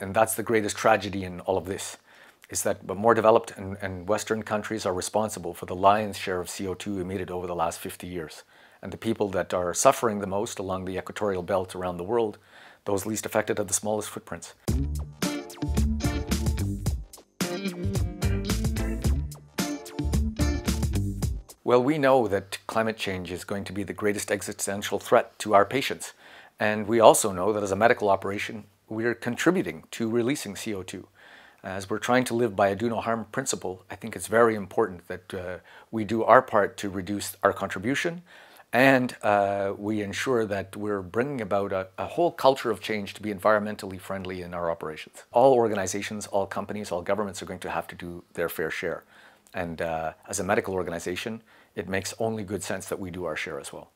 And that's the greatest tragedy in all of this, is that the more developed and, and Western countries are responsible for the lion's share of CO2 emitted over the last 50 years. And the people that are suffering the most along the equatorial belt around the world, those least affected have the smallest footprints. Well, we know that climate change is going to be the greatest existential threat to our patients. And we also know that as a medical operation, we're contributing to releasing CO2. Uh, as we're trying to live by a do no harm principle, I think it's very important that uh, we do our part to reduce our contribution and uh, we ensure that we're bringing about a, a, whole culture of change to be environmentally friendly in our operations. All organizations, all companies, all governments are going to have to do their fair share. And uh, as a medical organization, it makes only good sense that we do our share as well.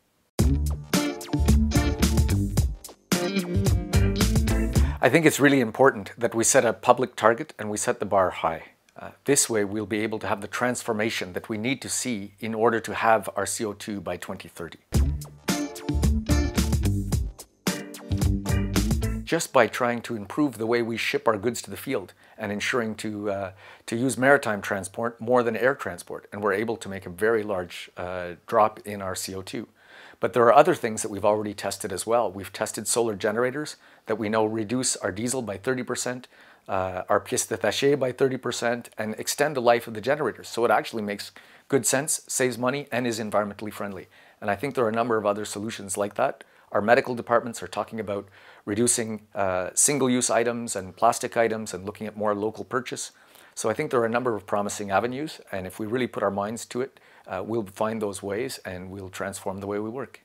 I think it's really important that we set a public target and we set the bar high. Uh, this way, we'll be able to have the transformation that we need to see in order to have our CO2 by 2030. Just by trying to improve the way we ship our goods to the field and ensuring to, uh, to use maritime transport more than air transport, and we're able to make a very large uh, drop in our CO2. But there are other things that we've already tested as well. We've tested solar generators that we know reduce our diesel by 30%, uh, our pièce de tachet by 30%, and extend the life of the generators. So it actually makes good sense, saves money, and is environmentally friendly. And I think there are a number of other solutions like that. Our medical departments are talking about reducing uh, single-use items and plastic items and looking at more local purchase. So I think there are a number of promising avenues, and if we really put our minds to it, uh, we'll find those ways and we'll transform the way we work.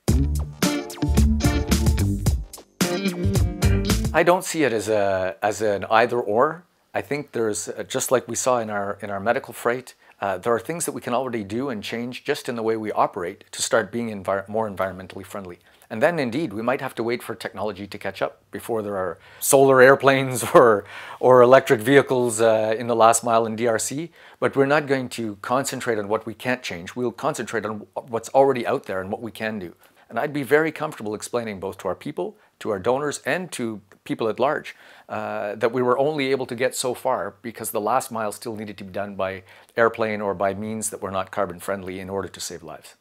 I don't see it as, a, as an either or. I think there's, uh, just like we saw in our, in our medical freight, uh, there are things that we can already do and change just in the way we operate to start being envir more environmentally friendly. And then indeed, we might have to wait for technology to catch up before there are solar airplanes or, or electric vehicles uh, in the last mile in DRC. But we're not going to concentrate on what we can't change. We'll concentrate on what's already out there and what we can do. And I'd be very comfortable explaining both to our people, to our donors, and to people at large uh, that we were only able to get so far because the last mile still needed to be done by airplane or by means that were not carbon friendly in order to save lives.